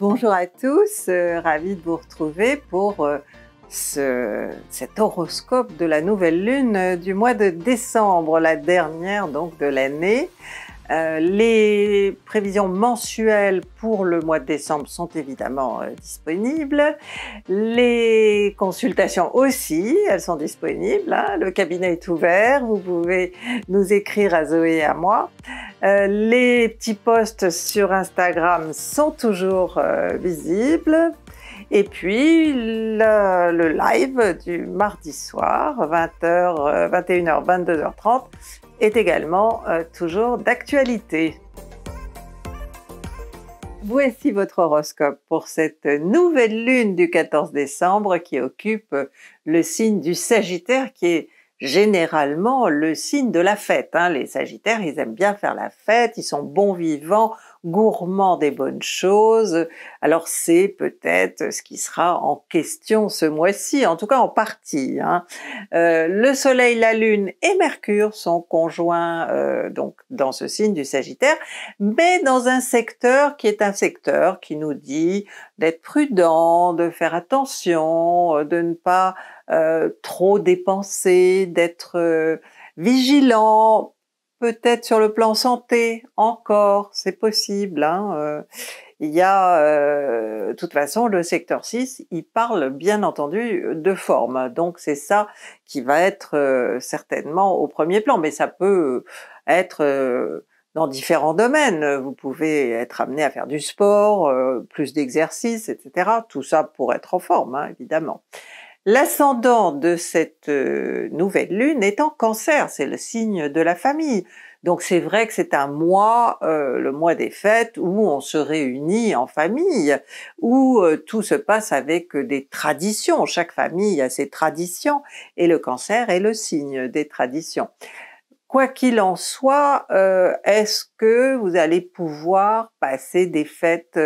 Bonjour à tous, ravie euh, ravi de vous retrouver pour euh, ce, cet horoscope de la nouvelle lune euh, du mois de décembre, la dernière donc de l'année. les prévisions mensuelles pour le mois de décembre sont évidemment disponibles. Les consultations aussi, elles sont disponibles. Hein. le cabinet est ouvert, vous pouvez nous écrire à Zoé et à moi. Euh, les petits posts sur Instagram sont toujours euh, visibles. Et puis le, live du mardi soir, 20h, 21h, 22h30, est également euh, toujours d'actualité. Voici votre horoscope pour cette nouvelle lune du 14 décembre qui occupe le signe du Sagittaire qui est généralement le signe de la fête. Hein. Les Sagittaires, ils aiment bien faire la fête, ils sont bons vivants, gourmands des bonnes choses. Alors c'est peut-être ce qui sera en question ce mois-ci, en tout cas en partie. Hein. Euh, le Soleil, la Lune et Mercure sont conjoints euh, donc dans ce signe du Sagittaire, mais dans un secteur qui est un secteur qui nous dit d'être prudent, de faire attention, euh, de ne pas euh, trop dépenser, d'être euh, vigilant, peut-être sur le plan santé encore, c'est possible. Hein, euh. il y a, toute façon, le secteur 6, il parle bien entendu de forme. Donc c'est ça qui va être certainement au premier plan, mais ça peut être dans différents domaines. Vous pouvez être amené à faire du sport, plus d'exercice, etc. Tout ça pour être en forme, hein, évidemment. L'ascendant de cette euh, nouvelle lune est en cancer, c'est le signe de la famille. Donc c'est vrai que c'est un mois, euh, le mois des fêtes, où on se réunit en famille, où euh, tout se passe avec des traditions. Chaque famille a ses traditions et le cancer est le signe des traditions. Quoi qu'il en soit, est-ce que vous allez pouvoir passer des fêtes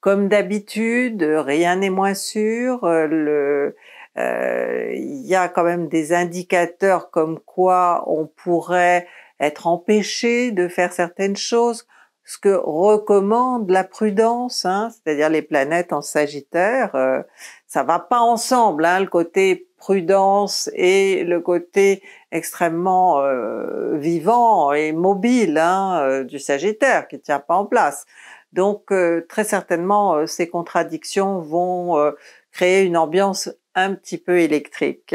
comme d'habitude Rien n'est moins sûr. Euh, il y a quand même des indicateurs comme quoi on pourrait être empêché de faire certaines choses, ce que recommande la prudence, hein, c'est-à-dire les planètes en Sagittaire, ça euh, ça va pas ensemble, hein, le côté prudence et le côté extrêmement euh, vivant et mobile hein, du Sagittaire qui tient pas en place. Donc très certainement ces contradictions vont créer une ambiance un petit peu électrique.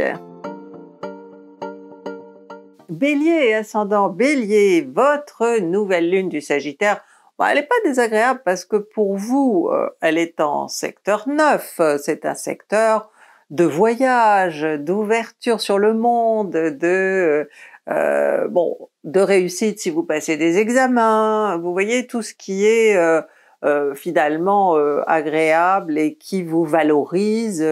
Bélier et ascendant Bélier, votre nouvelle lune du Sagittaire, elle n'est pas désagréable parce que pour vous, euh, elle est en secteur 9, c'est un secteur de voyage, d'ouverture sur le monde, de euh, euh, bon, de réussite si vous passez des examens, vous voyez tout ce qui est finalement agréable et qui vous valorise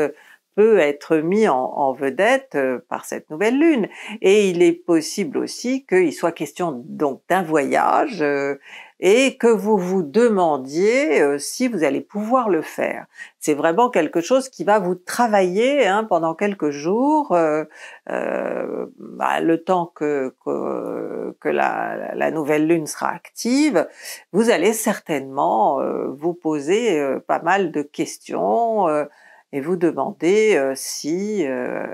peut être mis en, vedette euh, par cette nouvelle lune. Et il est possible aussi qu'il soit question donc d'un voyage euh, et que vous vous demandiez euh, si vous allez pouvoir le faire. C'est vraiment quelque chose qui va vous travailler hein, pendant quelques jours, euh, bah, le temps que, que, que la, nouvelle lune sera active. Vous allez certainement vous poser pas mal de questions et vous demandez euh, si euh,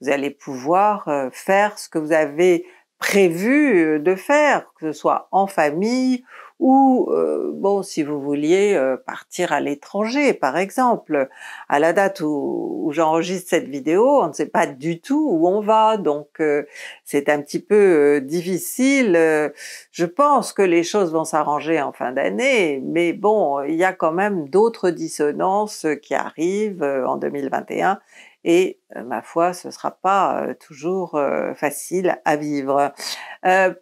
vous allez pouvoir euh, faire ce que vous avez prévu de faire, que ce soit en famille ou euh, bon, si vous vouliez euh, partir à l'étranger, par exemple. À la date où, j'enregistre cette vidéo, on ne sait pas du tout où on va, donc euh, c'est un petit peu difficile. je pense que les choses vont s'arranger en fin d'année, mais bon, il y a quand même d'autres dissonances qui arrivent en 2021 et euh, ma foi, ce ne sera pas euh, toujours euh, facile à vivre.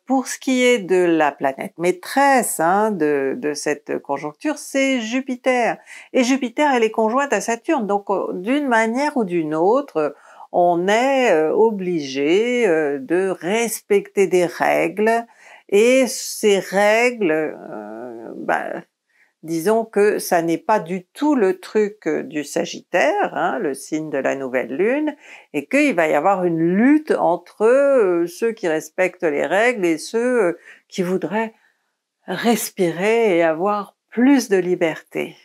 pour ce qui est de la planète maîtresse hein, de, de, cette conjoncture, c'est Jupiter. Et Jupiter, elle est conjointe à Saturne, donc d'une manière ou d'une autre, on est obligé de respecter des règles, et ces règles, bah, Disons que ça n'est pas du tout le truc euh, du Sagittaire, hein, le signe de la nouvelle lune, et qu'il va y avoir une lutte entre euh, ceux qui respectent les règles et ceux euh, qui voudraient respirer et avoir plus de liberté.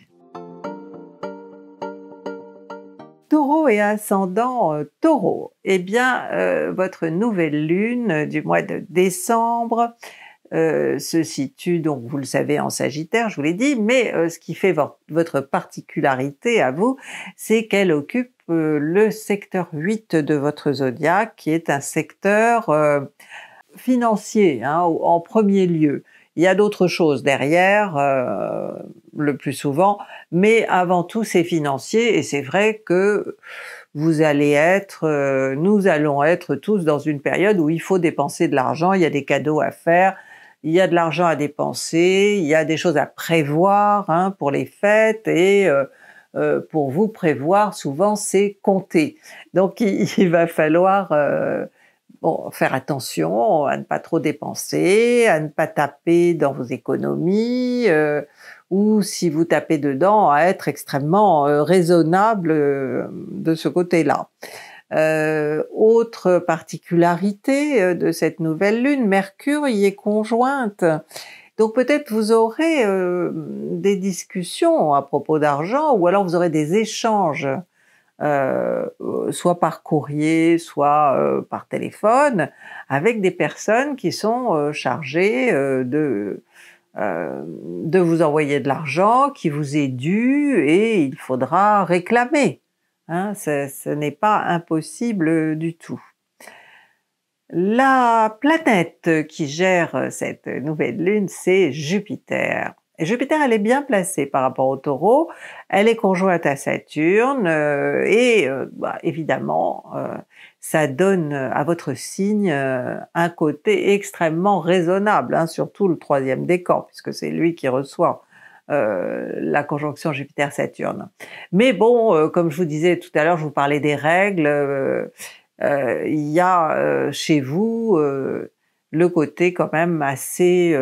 Taureau et ascendant Taureau, eh bien votre nouvelle lune du mois de décembre euh, se situe, donc vous le savez, en Sagittaire, je vous l'ai dit, mais euh, ce qui fait votre particularité à vous, c'est qu'elle occupe euh, le secteur 8 de votre zodiaque, qui est un secteur financier hein, en premier lieu. Il y a d'autres choses derrière, le plus souvent, mais avant tout c'est financier et c'est vrai que vous allez être, nous allons être tous dans une période où il faut dépenser de l'argent, il y a des cadeaux à faire, il y a de l'argent à dépenser, il y a des choses à prévoir hein, pour les fêtes et euh, euh, pour vous prévoir, souvent, c'est compter. Donc, il, va falloir euh, faire attention à ne pas trop dépenser, à ne pas taper dans vos économies, ou si vous tapez dedans, à être extrêmement raisonnable de ce côté-là. Euh, autre particularité euh, de cette nouvelle lune, Mercure y est conjointe. Donc peut-être vous aurez euh, des discussions à propos d'argent ou alors vous aurez des échanges, euh, soit par courrier, soit euh, par téléphone, avec des personnes qui sont chargées de, de vous envoyer de l'argent qui vous est dû et il faudra réclamer. Hein, ce n'est pas impossible euh, du tout. La planète qui gère euh, cette nouvelle lune, c'est Jupiter. Et Jupiter, elle est bien placée par rapport au taureau, elle est conjointe à Saturne, euh, et bah, évidemment, ça donne à votre signe un côté extrêmement raisonnable, hein, surtout le troisième décor, puisque c'est lui qui reçoit euh, la conjonction Jupiter-Saturne. Mais bon, euh, comme je vous disais tout à l'heure, je vous parlais des règles. Euh, il y a chez vous le côté quand même assez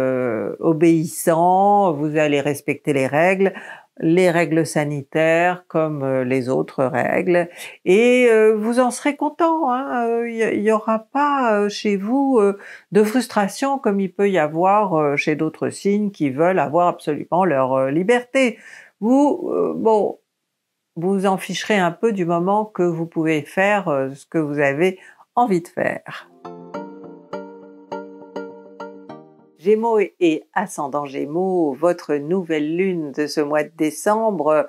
obéissant, vous allez respecter les règles les règles sanitaires comme euh, les autres règles et euh, vous en serez content. Hein, euh, il n'y aura pas chez vous de frustration comme il peut y avoir chez d'autres signes qui veulent avoir absolument leur liberté. Vous, bon, vous en ficherez un peu du moment que vous pouvez faire ce que vous avez envie de faire. Gémeaux et ascendant Gémeaux, votre nouvelle lune de ce mois de décembre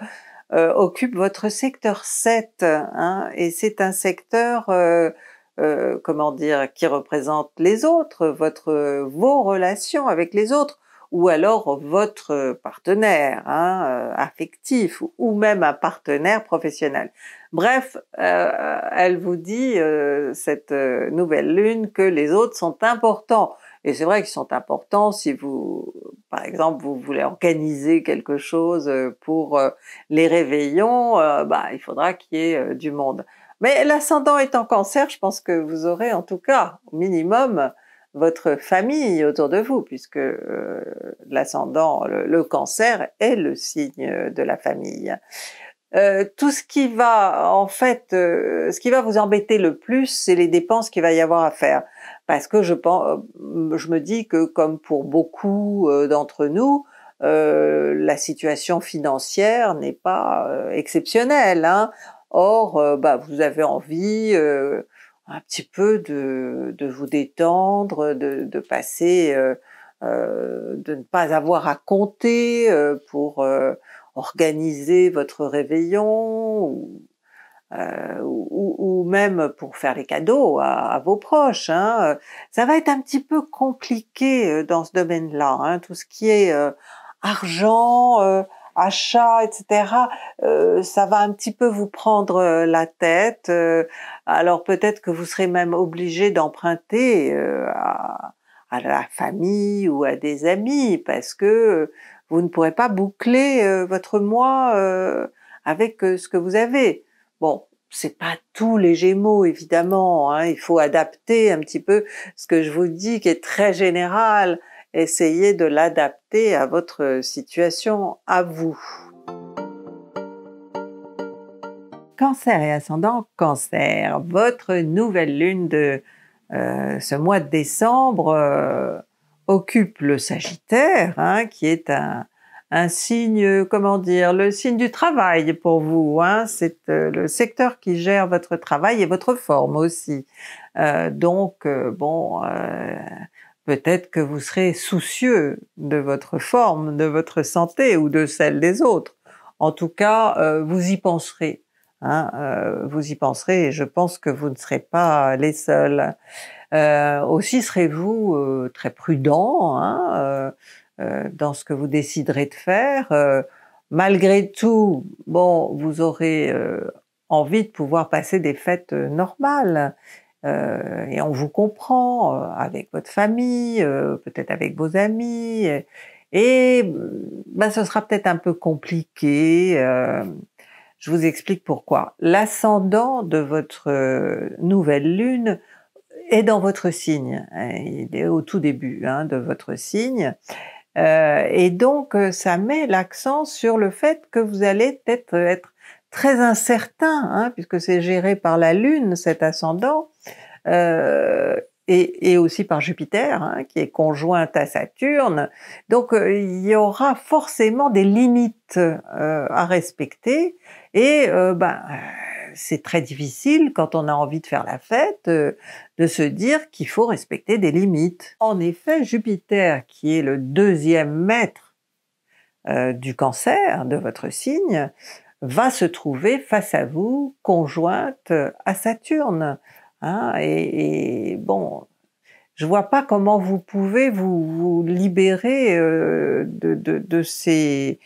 euh, occupe votre secteur 7, hein, et c'est un secteur, euh, euh, comment dire, qui représente les autres, vos relations avec les autres, ou alors votre partenaire hein, affectif, ou même un partenaire professionnel. Bref, elle vous dit, cette nouvelle lune, que les autres sont importants, et c'est vrai qu'ils sont importants si vous, par exemple, vous voulez organiser quelque chose euh, pour euh, les réveillons, euh, bah, il faudra qu'il y ait du monde. Mais l'ascendant est en cancer, je pense que vous aurez en tout cas, au minimum, votre famille autour de vous, puisque l'ascendant, le, cancer est le signe de la famille. Euh, tout ce qui va en fait, euh, ce qui va vous embêter le plus, c'est les dépenses qu'il va y avoir à faire, parce que je pense, euh, je me dis que comme pour beaucoup d'entre nous, la situation financière n'est pas exceptionnelle. Hein. Or, bah, vous avez envie un petit peu de, de vous détendre, de, de passer, de ne pas avoir à compter pour organiser votre réveillon euh, ou, même pour faire les cadeaux à, vos proches. Hein, euh, ça va être un petit peu compliqué euh, dans ce domaine-là, hein. tout ce qui est argent, euh, achat, etc. ça va un petit peu vous prendre la tête. alors peut-être que vous serez même obligé d'emprunter à la famille ou à des amis parce que vous ne pourrez pas boucler euh, votre mois euh, avec euh, ce que vous avez. Bon, c'est pas tous les Gémeaux évidemment. Hein. il faut adapter un petit peu ce que je vous dis qui est très général. Essayez de l'adapter à votre situation, à vous. Cancer et ascendant Cancer, votre nouvelle lune de ce mois de décembre occupe le Sagittaire, hein, qui est un, signe, comment dire, le signe du travail pour vous. Hein. c'est euh, le secteur qui gère votre travail et votre forme aussi. Euh, donc, euh, bon, peut-être que vous serez soucieux de votre forme, de votre santé ou de celle des autres. En tout cas, vous y penserez. Hein, vous y penserez et je pense que vous ne serez pas les seuls. Euh, aussi serez-vous euh, très prudent hein, euh, dans ce que vous déciderez de faire. malgré tout, bon, vous aurez envie de pouvoir passer des fêtes normales. et on vous comprend avec votre famille, peut-être avec vos amis, et ben, ce sera peut-être un peu compliqué. je vous explique pourquoi. L'ascendant de votre nouvelle lune est dans votre signe. Euh, il est au tout début hein, de votre signe. Euh, et donc, euh, ça met l'accent sur le fait que vous allez peut-être être très incertain, hein, puisque c'est géré par la Lune, cet ascendant, et, aussi par Jupiter, hein, qui est conjointe à Saturne. Donc, il y aura forcément des limites à respecter, et ben, c'est très difficile quand on a envie de faire la fête euh, de se dire qu'il faut respecter des limites. En effet, Jupiter, qui est le deuxième maître euh, du cancer, de votre signe, va se trouver face à vous, conjointe euh, à Saturne. Hein, et, bon, je vois pas comment vous pouvez vous, libérer de ces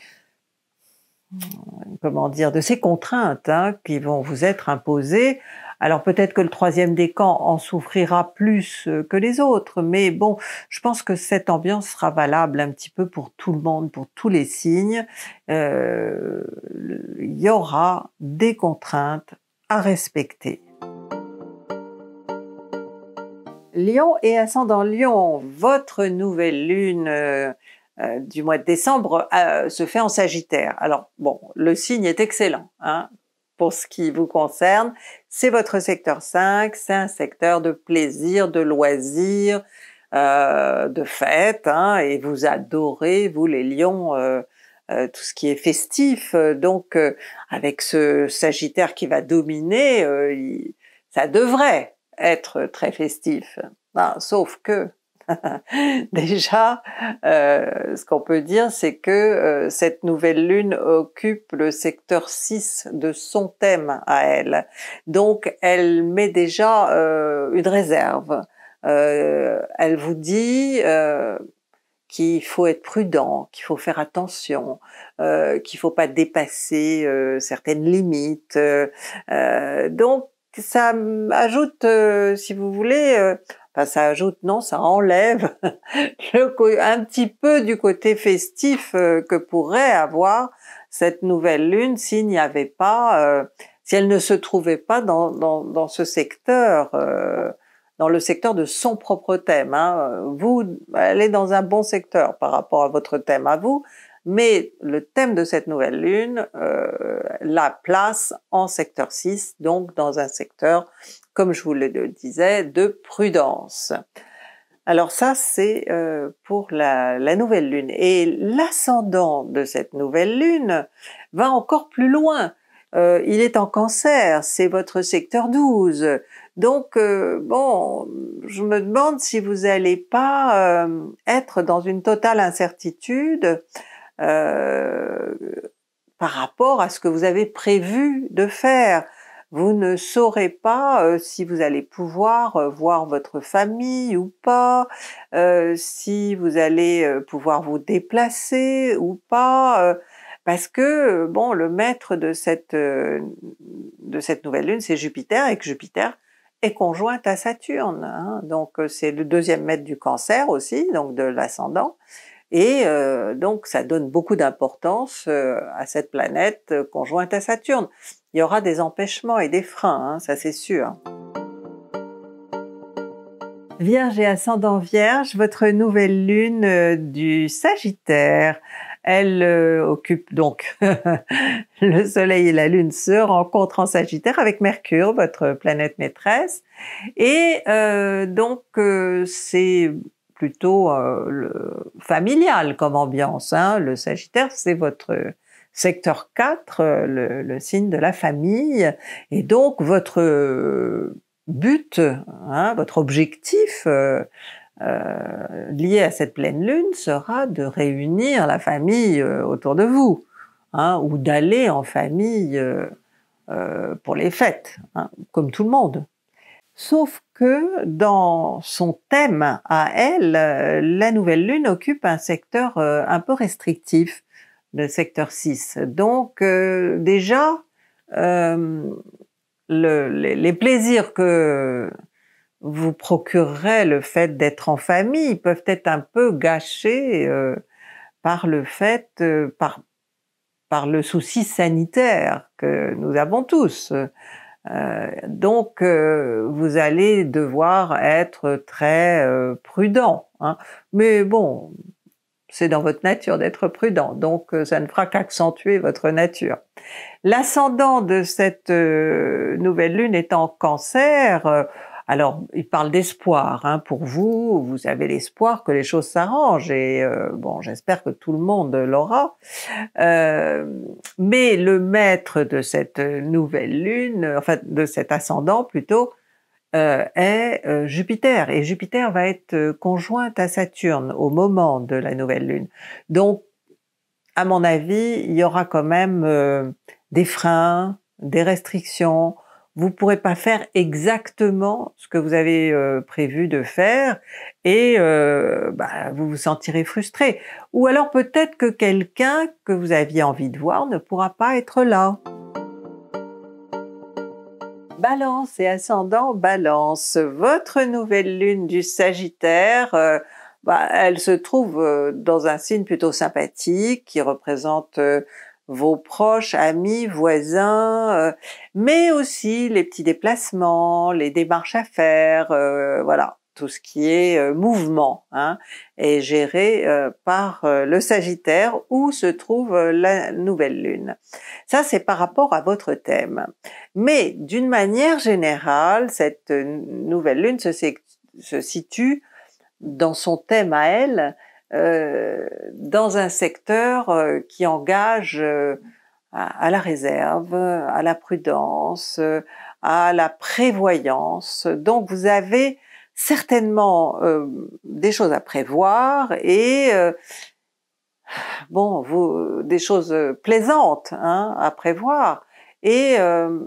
comment dire, de ces contraintes hein, qui vont vous être imposées. Alors peut-être que le troisième décan en souffrira plus euh, que les autres, mais bon, je pense que cette ambiance sera valable un petit peu pour tout le monde, pour tous les signes. Euh, il y aura des contraintes à respecter. Lion et ascendant Lion, votre nouvelle lune euh, euh, du mois de décembre euh, se fait en Sagittaire. Alors bon, le signe est excellent hein, pour ce qui vous concerne. C'est votre secteur 5, c'est un secteur de plaisir, de loisirs, euh, de fêtes, hein, et vous adorez, vous les lions, tout ce qui est festif. donc avec ce Sagittaire qui va dominer, ça devrait être très festif. Ben, sauf que Déjà, euh, ce qu'on peut dire, c'est que euh, cette nouvelle lune occupe le secteur 6 de son thème à elle. Donc, elle met déjà euh, une réserve. elle vous dit qu'il faut être prudent, qu'il faut faire attention, qu'il qu'il faut pas dépasser certaines limites. donc ça ajoute, si vous voulez, ça ajoute, non, ça enlève un petit peu du côté festif euh, que pourrait avoir cette nouvelle lune s'il n'y avait pas, euh, si elle ne se trouvait pas dans, ce secteur, euh, dans le secteur de son propre thème. Hein. Vous, elle est dans un bon secteur par rapport à votre thème à vous, mais le thème de cette nouvelle lune la place en secteur 6, donc dans un secteur comme je vous le disais, de prudence. Alors ça, c'est euh, pour la, nouvelle lune. Et l'ascendant de cette nouvelle lune va encore plus loin. Euh, il est en cancer, c'est votre secteur 12. Donc, euh, bon, je me demande si vous n'allez pas être dans une totale incertitude par rapport à ce que vous avez prévu de faire. Vous ne saurez pas euh, si vous allez pouvoir euh, voir votre famille ou pas, euh, si vous allez pouvoir vous déplacer ou pas, parce que bon, le maître de cette, de cette nouvelle lune, c'est Jupiter, et que Jupiter est conjointe à Saturne. Hein. donc c'est le deuxième maître du cancer aussi, donc de l'ascendant. Et euh, donc, ça donne beaucoup d'importance euh, à cette planète euh, conjointe à Saturne. Il y aura des empêchements et des freins, hein, ça c'est sûr. Vierge et ascendant Vierge, votre nouvelle lune du Sagittaire, elle occupe donc le Soleil et la Lune se rencontrent en Sagittaire avec Mercure, votre planète maîtresse, et donc c'est plutôt euh, familial comme ambiance. Hein. Le Sagittaire, c'est votre secteur 4, euh, le, signe de la famille. Et donc, votre but, hein, votre objectif euh, lié à cette pleine lune sera de réunir la famille autour de vous, hein, ou d'aller en famille pour les fêtes, comme tout le monde. Sauf que dans son thème à elle, euh, la nouvelle lune occupe un secteur euh, un peu restrictif, le secteur 6. Donc euh, déjà, les, plaisirs que vous procurerez le fait d'être en famille peuvent être un peu gâchés par le fait, par le souci sanitaire que nous avons tous. Euh, donc, euh, vous allez devoir être très euh, prudent. Hein. Mais bon, c'est dans votre nature d'être prudent, donc ça ne fera qu'accentuer votre nature. L'ascendant de cette nouvelle lune est en cancer. alors, il parle d'espoir. Hein. Pour vous, vous avez l'espoir que les choses s'arrangent et bon, j'espère que tout le monde l'aura. Mais le maître de cette nouvelle lune, enfin de cet ascendant plutôt, euh, est euh, Jupiter. Et Jupiter va être euh, conjointe à Saturne au moment de la nouvelle lune. Donc, à mon avis, il y aura quand même des freins, des restrictions, vous pourrez pas faire exactement ce que vous avez euh, prévu de faire et euh, bah, vous vous sentirez frustré. Ou alors peut-être que quelqu'un que vous aviez envie de voir ne pourra pas être là. Balance et ascendant Balance, votre nouvelle lune du Sagittaire. Euh, bah, elle se trouve dans un signe plutôt sympathique qui représente vos proches, amis, voisins, euh, mais aussi les petits déplacements, les démarches à faire, euh, voilà, tout ce qui est euh, mouvement hein, est géré par le Sagittaire où se trouve la nouvelle lune. Ça, c'est par rapport à votre thème. Mais d'une manière générale, cette nouvelle lune se situe dans son thème à elle, euh, dans un secteur euh, qui engage euh, à, la réserve, à la prudence, à la prévoyance. Donc vous avez certainement des choses à prévoir et bon, vous, des choses plaisantes hein, à prévoir. Et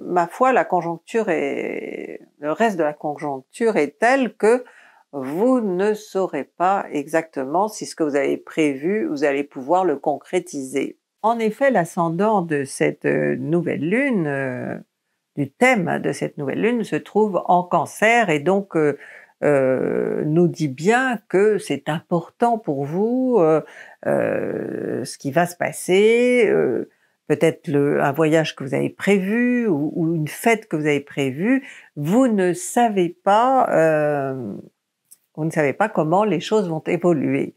ma foi, la conjoncture et le reste de la conjoncture est telle que vous ne saurez pas exactement si ce que vous avez prévu, vous allez pouvoir le concrétiser. En effet, l'ascendant de cette euh, nouvelle lune, euh, du thème de cette nouvelle lune, se trouve en cancer et donc euh, nous dit bien que c'est important pour vous ce qui va se passer, peut-être un voyage que vous avez prévu ou, ou, une fête que vous avez prévue. Vous ne savez pas vous ne savez pas comment les choses vont évoluer.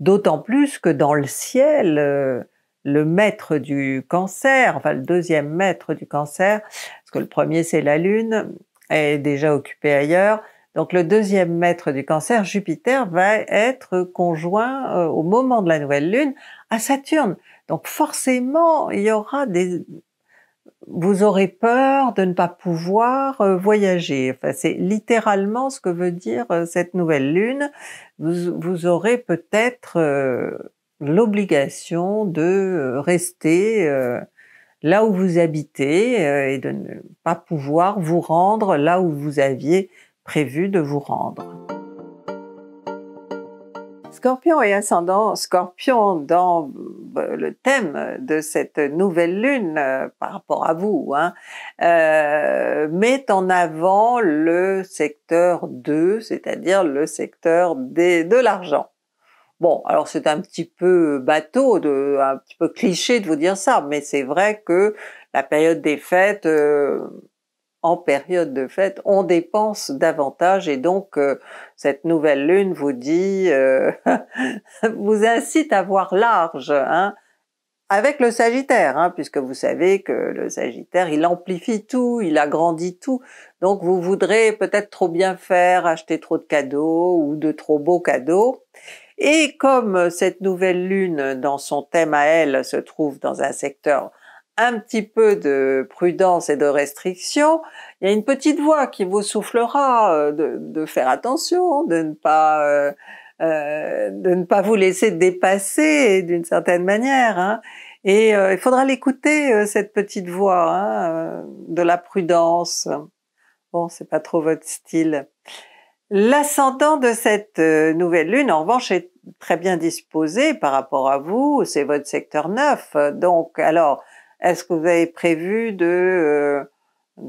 D'autant plus que dans le ciel, euh, le maître du cancer, enfin le deuxième maître du cancer, parce que le premier c'est la Lune, est déjà occupé ailleurs, donc le deuxième maître du cancer, Jupiter, va être conjoint euh, au moment de la nouvelle lune à Saturne. Donc forcément, il y aura des, vous aurez peur de ne pas pouvoir euh, voyager. Enfin, c'est littéralement ce que veut dire euh, cette nouvelle lune. Vous, aurez peut-être euh, l'obligation de rester là où vous habitez et de ne pas pouvoir vous rendre là où vous aviez prévu de vous rendre. Scorpion et ascendant Scorpion dans euh, le thème de cette nouvelle lune euh, par rapport à vous, hein. euh, met en avant le secteur 2, c'est-à-dire le secteur de l'argent. Bon, alors c'est un petit peu bateau, de, un petit peu cliché de vous dire ça, mais c'est vrai que la période des fêtes, en période de fête, on dépense davantage et donc euh, cette nouvelle lune vous dit, euh, vous incite à voir large, hein, avec le Sagittaire, hein, puisque vous savez que le Sagittaire, il amplifie tout, il agrandit tout, donc vous voudrez peut-être trop bien faire, acheter trop de cadeaux ou de trop beaux cadeaux. Et comme cette nouvelle lune dans son thème à elle se trouve dans un secteur un petit peu de prudence et de restriction, il y a une petite voix qui vous soufflera euh, de, faire attention, hein, de ne pas euh, euh, de ne pas vous laisser dépasser d'une certaine manière. Hein. Et il faudra l'écouter cette petite voix hein, de la prudence. Bon, c'est pas trop votre style. L'ascendant de cette nouvelle lune, en revanche, est très bien disposé par rapport à vous. C'est votre secteur 9. Donc, alors, est-ce que vous avez prévu de,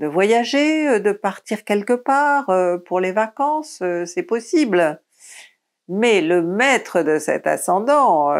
euh, voyager, euh, de partir quelque part euh, pour les vacances C'est possible. Mais le maître de cet ascendant,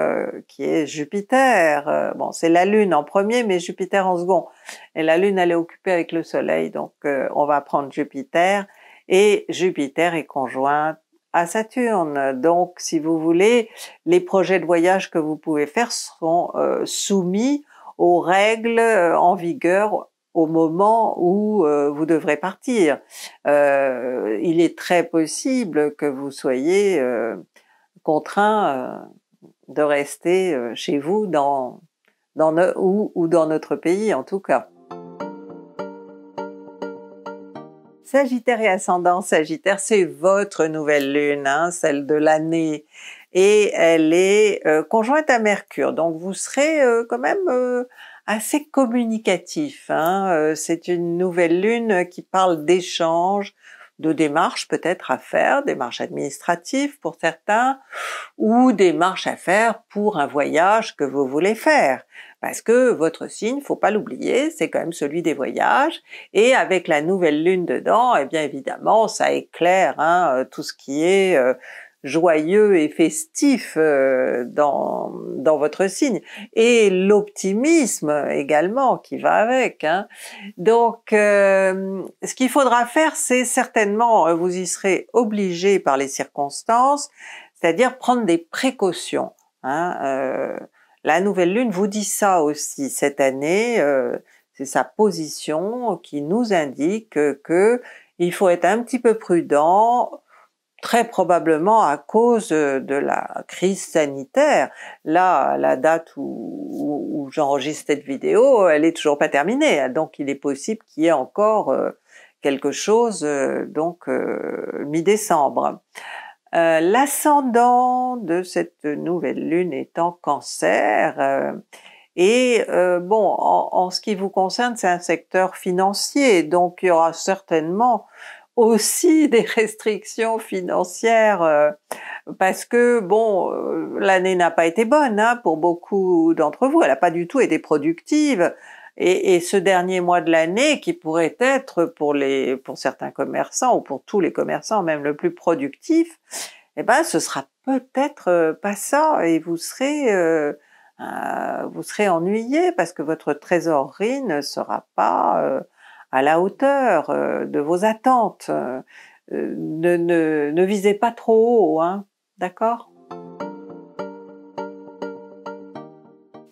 qui est Jupiter, bon, c'est la Lune en premier, mais Jupiter en second. Et la Lune, elle est occupée avec le Soleil, donc on va prendre Jupiter. Et Jupiter est conjoint à Saturne. Donc, si vous voulez, les projets de voyage que vous pouvez faire sont soumis aux règles euh, en vigueur au moment où euh, vous devrez partir. Euh, il est très possible que vous soyez contraint de rester chez vous dans, ou, dans notre pays en tout cas. Sagittaire et ascendant Sagittaire, c'est votre nouvelle lune, hein, celle de l'année et elle est euh, conjointe à Mercure. Donc vous serez euh, quand même euh, assez communicatif. Hein. C'est une nouvelle lune qui parle d'échanges, de démarches peut-être à faire, démarches administratives pour certains, ou démarches à faire pour un voyage que vous voulez faire. Parce que votre signe, faut pas l'oublier, c'est quand même celui des voyages, et avec la nouvelle lune dedans, eh bien évidemment, ça éclaire hein, tout ce qui est joyeux et festif euh, dans, dans votre signe et l'optimisme également qui va avec. Hein. Donc euh, ce qu'il faudra faire c'est certainement, euh, vous y serez obligé par les circonstances, c'est-à-dire prendre des précautions. Hein. la nouvelle lune vous dit ça aussi cette année, c'est sa position qui nous indique que il faut être un petit peu prudent, très probablement à cause euh, de la crise sanitaire. Là, la date où, j'enregistre cette vidéo, elle est toujours pas terminée, donc il est possible qu'il y ait encore euh, quelque chose, euh, donc mi-décembre. L'ascendant de cette nouvelle lune est en cancer. et bon, en, ce qui vous concerne, c'est un secteur financier, donc il y aura certainement aussi des restrictions financières euh, parce que bon euh, l'année n'a pas été bonne hein, pour beaucoup d'entre vous elle n'a pas du tout été productive et, ce dernier mois de l'année qui pourrait être pour les pour certains commerçants ou pour tous les commerçants même le plus productif eh ben ce sera peut-être euh, pas ça et vous serez vous serez ennuyé parce que votre trésorerie ne sera pas à la hauteur euh, de vos attentes. Euh, euh, ne, visez pas trop haut, hein, d'accord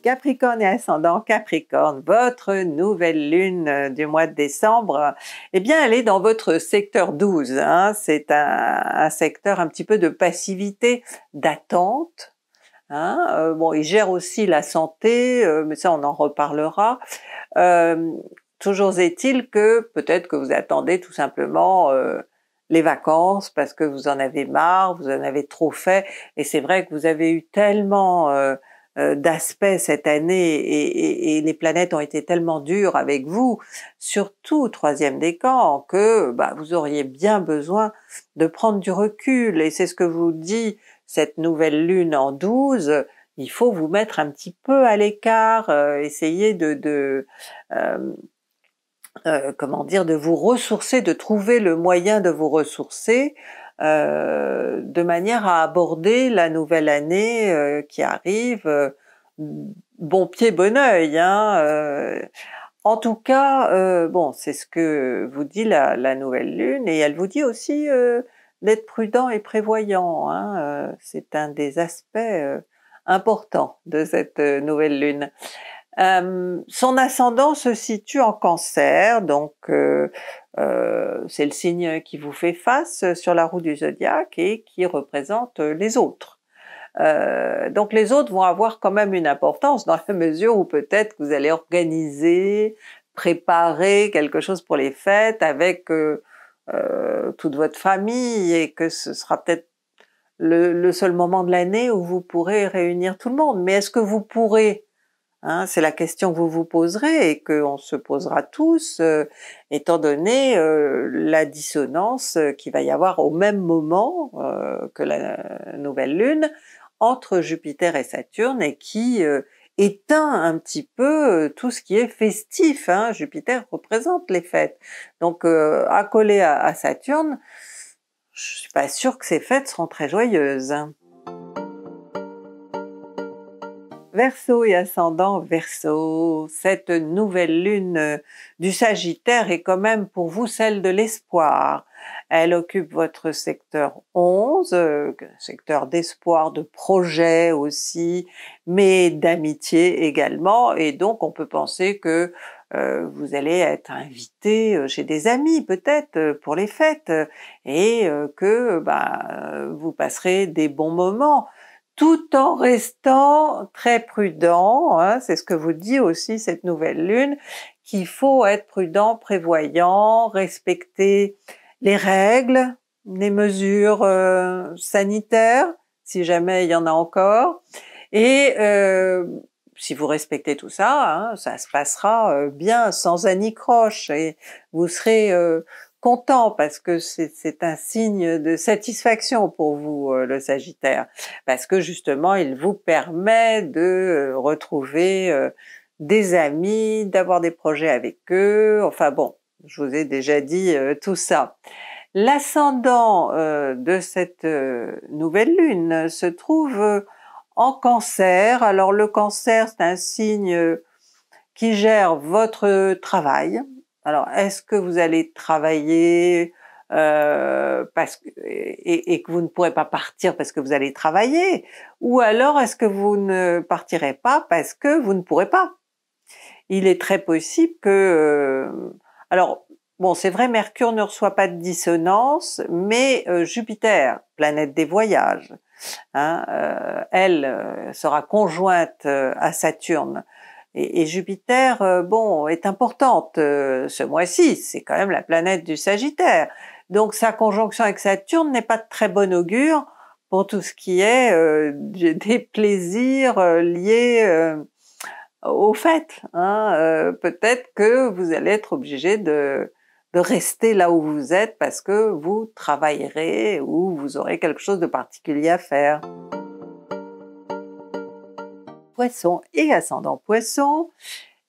Capricorne et ascendant Capricorne, votre nouvelle lune du mois de décembre, eh bien elle est dans votre secteur 12. Hein. C'est un, secteur un petit peu de passivité, d'attente. Hein. bon, il gère aussi la santé, mais ça on en reparlera. Toujours est-il que peut-être que vous attendez tout simplement euh, les vacances parce que vous en avez marre, vous en avez trop fait, et c'est vrai que vous avez eu tellement euh, euh, d'aspects cette année et, et, et, les planètes ont été tellement dures avec vous, surtout troisième décan, que bah, vous auriez bien besoin de prendre du recul. Et c'est ce que vous dit cette nouvelle lune en 12, il faut vous mettre un petit peu à l'écart, essayer de, de euh, comment dire, de vous ressourcer, de trouver le moyen de vous ressourcer euh, de manière à aborder la nouvelle année euh, qui arrive bon pied, bon oeil. Hein, en tout cas, bon, c'est ce que vous dit la, nouvelle lune et elle vous dit aussi d'être prudent et prévoyant. Hein, c'est un des aspects importants de cette nouvelle lune. Euh, son ascendant se situe en cancer, donc euh, euh, c'est le signe qui vous fait face sur la roue du zodiaque et qui représente les autres. donc les autres vont avoir quand même une importance dans la mesure où peut-être que vous allez organiser, préparer quelque chose pour les fêtes avec toute votre famille et que ce sera peut-être le seul moment de l'année où vous pourrez réunir tout le monde. Mais est-ce que vous pourrez Hein, c'est la question que vous vous poserez et que qu'on se posera tous, euh, étant donné euh, la dissonance qu'il va y avoir au même moment euh, que la nouvelle lune entre Jupiter et Saturne et qui éteint un petit peu tout ce qui est festif. Hein. Jupiter représente les fêtes. Donc accolé à, Saturne, je suis pas sûre que ces fêtes seront très joyeuses. Hein. Verseau et ascendant Verseau, cette nouvelle lune euh, du Sagittaire est quand même pour vous celle de l'espoir. Elle occupe votre secteur 11, euh, secteur d'espoir, de projet aussi, mais d'amitié également. Et donc, on peut penser que euh, vous allez être invité chez des amis peut-être pour les fêtes et que bah, vous passerez des bons moments tout en restant très prudent, hein, c'est ce que vous dit aussi cette nouvelle lune, qu'il faut être prudent, prévoyant, respecter les règles, les mesures euh, sanitaires, si jamais il y en a encore, et euh, si vous respectez tout ça, hein, ça se passera euh, bien sans anicroche et vous serez content parce que c'est un signe de satisfaction pour vous, euh, le Sagittaire, parce que justement, il vous permet de euh, retrouver euh, des amis, d'avoir des projets avec eux, enfin bon, je vous ai déjà dit tout ça. L'ascendant de cette nouvelle lune se trouve en cancer. Alors le cancer, c'est un signe qui gère votre travail, alors, est-ce que vous allez travailler euh, parce que, et, que vous ne pourrez pas partir parce que vous allez travailler, ou alors est-ce que vous ne partirez pas parce que vous ne pourrez pas Il est très possible que... Euh, alors, bon, c'est vrai, Mercure ne reçoit pas de dissonance, mais euh, Jupiter, planète des voyages, hein, elle sera conjointe à Saturne. Et, Jupiter, euh, bon, est importante euh, ce mois-ci. C'est quand même la planète du Sagittaire. Donc sa conjonction avec Saturne n'est pas de très bon augure pour tout ce qui est euh, des plaisirs liés au fêtes. Hein. Peut-être que vous allez être obligé de rester là où vous êtes parce que vous travaillerez ou vous aurez quelque chose de particulier à faire poisson et ascendant poisson.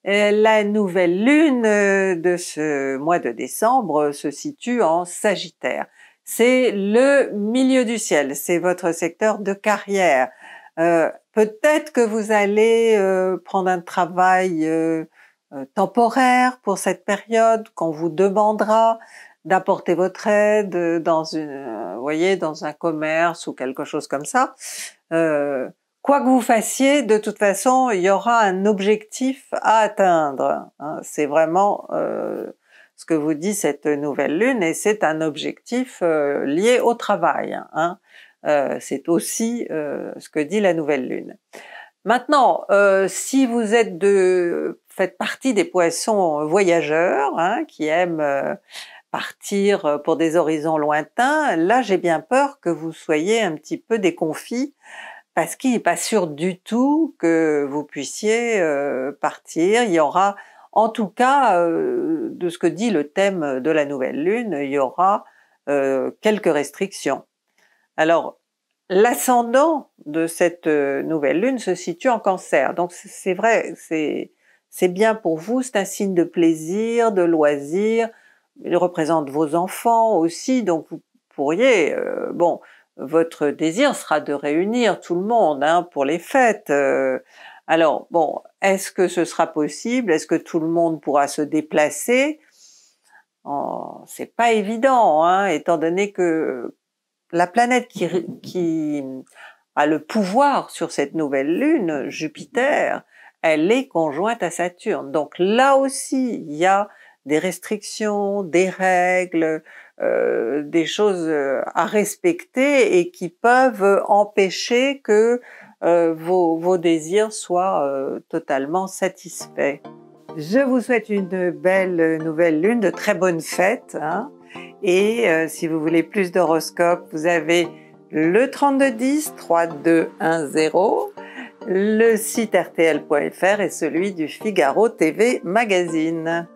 Euh, la nouvelle lune euh, de ce mois de décembre se situe en Sagittaire. C'est le milieu du ciel, c'est votre secteur de carrière. Euh, peut-être que vous allez prendre un travail temporaire pour cette période, qu'on vous demandera d'apporter votre aide dans une, voyez, dans un commerce ou quelque chose comme ça. Quoi que vous fassiez, de toute façon, il y aura un objectif à atteindre. Hein. c'est vraiment euh, ce que vous dit cette nouvelle lune et c'est un objectif euh, lié au travail. Hein. Euh, c'est aussi ce que dit la nouvelle lune. Maintenant, si vous êtes de, faites partie des poissons voyageurs hein, qui aiment partir pour des horizons lointains, là j'ai bien peur que vous soyez un petit peu déconfit parce qu'il n'est pas sûr du tout que vous puissiez euh, partir. Il y aura, en tout cas, euh, de ce que dit le thème de la nouvelle lune, il y aura euh, quelques restrictions. Alors, l'ascendant de cette nouvelle lune se situe en cancer. Donc c'est vrai, c'est bien pour vous, c'est un signe de plaisir, de loisir. Il représente vos enfants aussi, donc vous pourriez, bon, votre désir sera de réunir tout le monde hein, pour les fêtes. Euh. alors bon, est-ce que ce sera possible Est-ce que tout le monde pourra se déplacer oh, C'est pas évident, hein, étant donné que la planète qui, a le pouvoir sur cette nouvelle lune, Jupiter, elle est conjointe à Saturne. Donc là aussi, il y a des restrictions, des règles, euh, des choses euh, à respecter et qui peuvent empêcher que euh, vos, désirs soient totalement satisfaits. Je vous souhaite une belle nouvelle lune, de très bonnes fêtes. Hein. et si vous voulez plus d'horoscopes, vous avez le 3210 3210 le site rtl.fr et celui du Figaro TV Magazine.